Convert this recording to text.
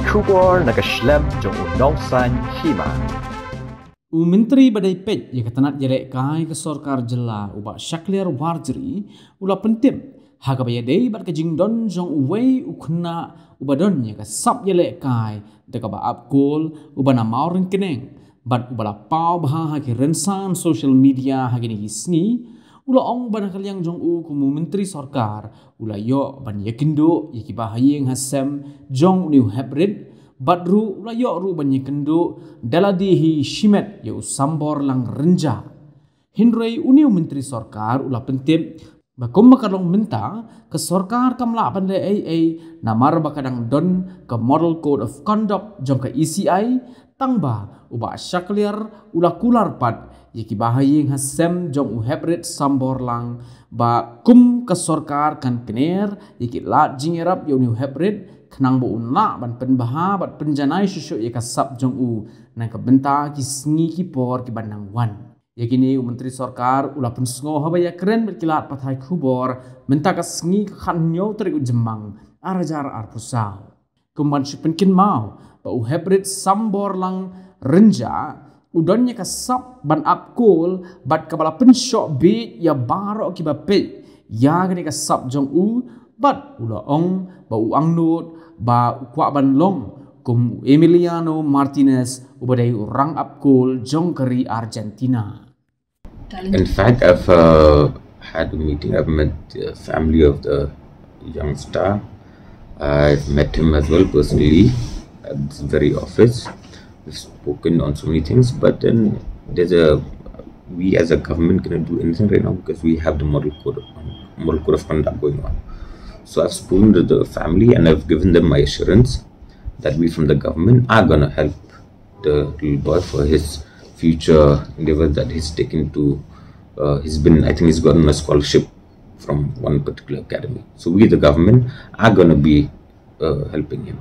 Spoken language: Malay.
Kubor nagashlem jong unong san hima. U Menteri Badai Pet yang kata nak jerek kai ke sorkar jela ubak syakliar warjeri ula pentim haga bayar dey bat ke jing don jong uwei ukna ubadon yang ke sap jerek kai deka ba abgol ubana maurin keneng bat ubala pau bahan haki rensan social media haki ni gisni Ula ong ban kalyang jong u kumu menteri sorkar. Ula yo ban yekendo yeki bahaya yang hasem jong niu hebrid. Badru ula yo ru ban yekendo daladihi shimet ya sambor lang renja. Hindrei uniu menteri sorkar ula pentip Bakum makarong minta ke sorkar kamla pande AA namar bakadang don ke model code of conduct jong ke ECI tangba uba syaklir ula kular pat yiki bahaying hasem jong uhebrit sambor lang ba kum ke sorkar kan kener yiki lat jingirap yoni uhebrit kenang bu unna ban penbaha bat penjanai susu yika sab jong u nang kebenta ki sngi ki por ki banang wan yakini u menteri sorkar ula pun sngo haba ya keren berkilat patai kubor menta ka sngi khan nyau trik u jemang arajar arpusa kumban sipen kin mau ba u hebrit sambor lang renja udonnya ka sap ban ap kol bat ka bala pen be ya baro ki ba pe ya gani ka sap jong u bat ula ong ba u ang not ba u kwa ban long kum emiliano martinez u ba dai rang up kol jong kari argentina in fact i've uh, had a meeting i've met the family of the young star i've met him as well personally at this very office we've spoken on so many things but then there's a we as a government cannot do anything right now because we have the moral code code of conduct going on so i've spoken to the family and i've given them my assurance that we from the government are gonna help the little boy for his future endeavor that he's taken to uh, he's been i think he's gotten a scholarship from one particular academy so we the government are gonna be uh, helping him